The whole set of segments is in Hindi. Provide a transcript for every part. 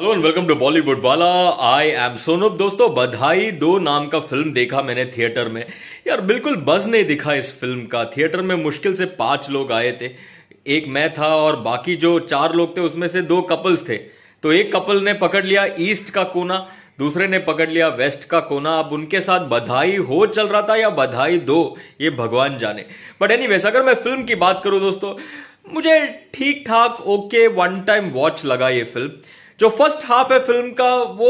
hello and welcome to Bollywood वाला आई एम सोनू दोस्तों बधाई दो नाम का फिल्म देखा मैंने थिएटर में यार बिल्कुल बज नहीं दिखा इस फिल्म का थिएटर में मुश्किल से पांच लोग आए थे एक मैं था और बाकी जो चार लोग थे उसमें से दो कपल्स थे तो एक कपल ने पकड़ लिया ईस्ट का कोना दूसरे ने पकड़ लिया वेस्ट का कोना अब उनके साथ बधाई हो चल रहा था या बधाई दो ये भगवान जाने बट एनी अगर मैं फिल्म की बात करूं दोस्तों मुझे ठीक ठाक ओके वन टाइम वॉच लगा ये फिल्म जो फर्स्ट हाफ है फिल्म का वो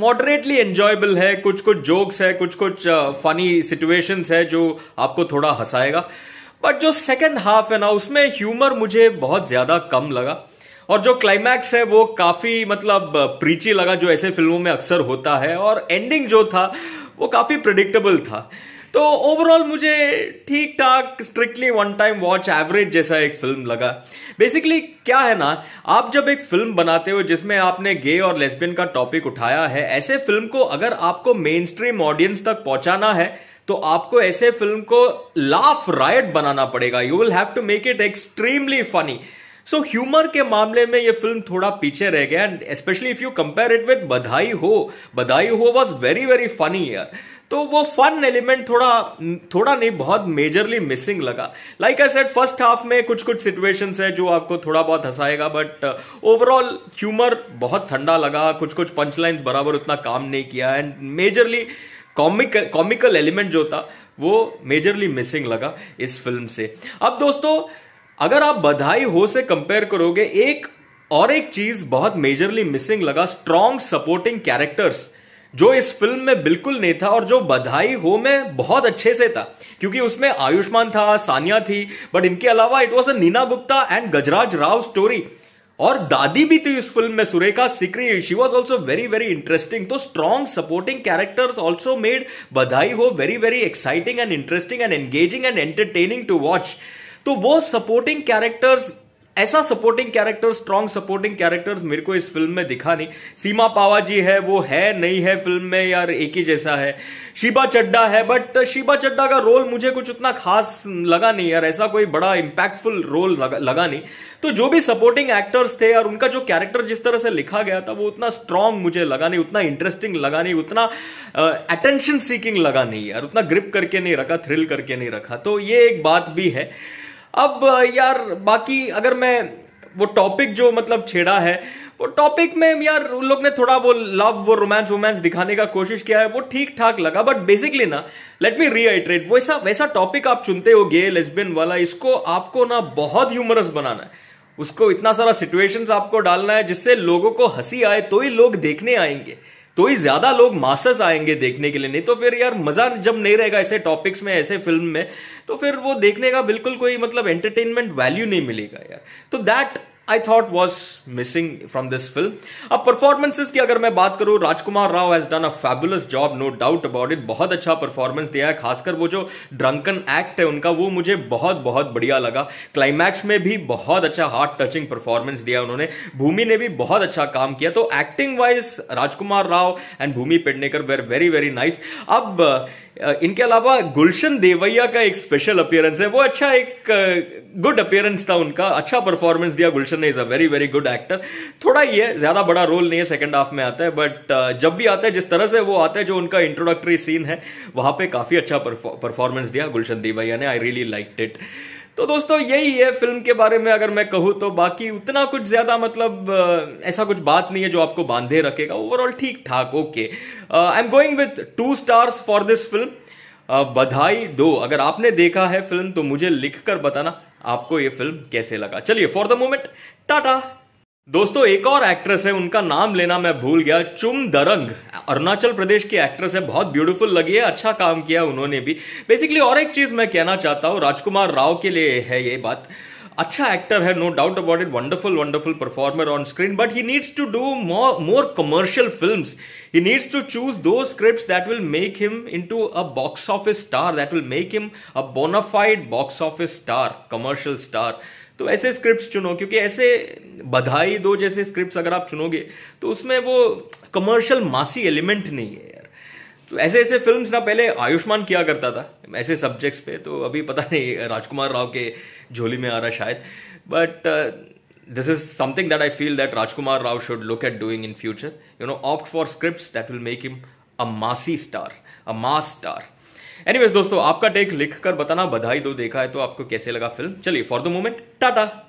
मॉडरेटली एंजॉयबल है कुछ कुछ जोक्स है कुछ कुछ फनी uh, सिचुएशंस है जो आपको थोड़ा हंसाएगा बट जो सेकेंड हाफ है ना उसमें ह्यूमर मुझे बहुत ज्यादा कम लगा और जो क्लाइमैक्स है वो काफी मतलब प्रीची uh, लगा जो ऐसे फिल्मों में अक्सर होता है और एंडिंग जो था वो काफी प्रिडिक्टेबल था तो ओवरऑल मुझे ठीक ठाक strictly one time watch average जैसा एक फिल्म लगा बेसिकली क्या है ना आप जब एक फिल्म बनाते हो जिसमें आपने गे और लेस्बियन का टॉपिक उठाया है ऐसे फिल्म को अगर आपको मेन स्ट्रीम ऑडियंस तक पहुंचाना है तो आपको ऐसे फिल्म को लाफ राइट बनाना पड़ेगा you will have to make it extremely funny so humour के मामले में ये फिल्म थोड़ा पीछे रह गया and specially if you compare it with Badhaai Ho बधाई हो वॉज वेरी वेरी फनी यार तो वो फन एलिमेंट थोड़ा थोड़ा नहीं बहुत मेजरली मिसिंग लगा like I said first half में कुछ कुछ सिचुएशन है जो आपको थोड़ा बहुत हंसाएगा बट ओवरऑल ह्यूमर बहुत ठंडा लगा कुछ कुछ पंच लाइन्स बराबर उतना काम नहीं किया and majorly comic comical element जो था वो मेजरली मिसिंग लगा इस फिल्म से अब दोस्तों अगर आप बधाई हो से कंपेयर करोगे एक और एक चीज बहुत मेजरली मिसिंग लगा स्ट्रॉन्ग सपोर्टिंग कैरेक्टर्स जो इस फिल्म में बिल्कुल नहीं था और जो बधाई हो में बहुत अच्छे से था क्योंकि उसमें आयुष्मान था सानिया थी बट इनके अलावा it was a Neena Gupta and Gajraj Rao story और दादी भी थी उस फिल्म में Surekha Sikri she was also very very interesting तो strong supporting characters also made Badhaai Ho very very exciting and interesting and engaging and entertaining to watch तो वो सपोर्टिंग कैरेक्टर्स ऐसा supporting character strong supporting characters मेरे को इस फिल्म में दिखा नहीं सीमा पावा जी है वो है नहीं है फिल्म में यार एक ही जैसा है शिबा चड्डा है बट शिबा चड्डा का रोल मुझे कुछ उतना खास लगा नहीं यार ऐसा कोई बड़ा इम्पैक्टफुल रोल लगा, लगा नहीं तो जो भी सपोर्टिंग एक्टर्स थे और उनका जो कैरेक्टर जिस तरह से लिखा गया था वो उतना स्ट्रांग मुझे लगा नहीं उतना इंटरेस्टिंग लगा नहीं उतना अटेंशन सीकिंग लगा नहीं यार उतना ग्रिप करके नहीं रखा थ्रिल करके नहीं रखा तो ये एक बात भी है अब यार बाकी अगर मैं वो टॉपिक जो मतलब छेड़ा है वो टॉपिक में यार उन लोग ने थोड़ा वो लव वो रोमांस वोमांस दिखाने का कोशिश किया है वो ठीक ठाक लगा बट बेसिकली ना लेट मी रीआइट्रेट वैसा वैसा टॉपिक आप चुनते हो गे लेस्बियन वाला इसको आपको ना बहुत ह्यूमरस बनाना है उसको इतना सारा सिचुएशंस आपको डालना है जिससे लोगों को हंसी आए तो ही लोग देखने आएंगे तो ही ज्यादा लोग मास्टर्स आएंगे देखने के लिए नहीं तो फिर यार मजा जब नहीं रहेगा ऐसे टॉपिक्स में ऐसे फिल्म में तो फिर वो देखने का बिल्कुल कोई मतलब एंटरटेनमेंट वैल्यू नहीं मिलेगा यार तो that I thought was missing from this film अब परफॉर्मेंसेज की अगर मैं बात करूं Rajkummar Rao has done a fabulous job no doubt about it बहुत अच्छा परफॉर्मेंस दिया है खासकर वो जो ड्रंकन एक्ट है उनका वो मुझे बहुत बहुत बढ़िया लगा क्लाइमैक्स में भी बहुत अच्छा हार्ट टचिंग परफॉर्मेंस दिया उन्होंने भूमि ने भी बहुत अच्छा काम किया तो acting wise Rajkummar Rao and Bhumi Pednekar were very very nice अब इनके अलावा गुलशन देवैया का एक स्पेशल अपियरेंस है वो अच्छा एक गुड अपियरेंस था उनका अच्छा परफॉर्मेंस दिया गुलशन ने is a very very good actor थोड़ा ही है ज्यादा बड़ा रोल नहीं है सेकंड हाफ में आता है बट जब भी आता है जिस तरह से वो आता है जो उनका इंट्रोडक्टरी सीन है वहां पे काफी अच्छा परफॉर्मेंस दिया गुलशन देवैया ने आई रियली लाइक इट तो दोस्तों यही है फिल्म के बारे में अगर मैं कहूँ तो बाकी उतना कुछ ज़्यादा मतलब ऐसा कुछ बात नहीं है जो आपको बांधे रखेगा ओवरऑल ठीक ठाक okay I am going with two stars for this film Badhaai Do अगर आपने देखा है फिल्म तो मुझे लिखकर बताना आपको ये फिल्म कैसे लगा चलिए फॉर द मोमेंट टाटा दोस्तों एक और एक्ट्रेस है उनका नाम लेना मैं भूल गया चुम दरंग अरुणाचल प्रदेश की एक्ट्रेस है बहुत ब्यूटीफुल लगी है अच्छा काम किया उन्होंने भी बेसिकली और एक चीज मैं कहना चाहता हूं राजकुमार राव के लिए है ये बात अच्छा एक्टर है no doubt about it wonderful wonderful performer on screen but he needs to do more commercial film he needs to choose दो script that will make him into a box office star that will make him a bonafide box office star commercial star तो ऐसे स्क्रिप्ट चुनो क्योंकि ऐसे बधाई दो जैसे स्क्रिप्ट अगर आप चुनोगे तो उसमें वो कमर्शियल मासी एलिमेंट नहीं है यार तो ऐसे ऐसे फिल्म ना पहले आयुष्मान किया करता था ऐसे सब्जेक्ट्स पे तो अभी पता नहीं राजकुमार राव के झोली में आ रहा शायद but this is something that I feel that Rajkummar Rao should look at doing in future you know opt for script that will make him a massy star a mass star anyways दोस्तों आपका टेक लिख कर बताना बधाई दो देखा है तो आपको कैसे लगा फिल्म चलिए फॉर द मोमेंट टाटा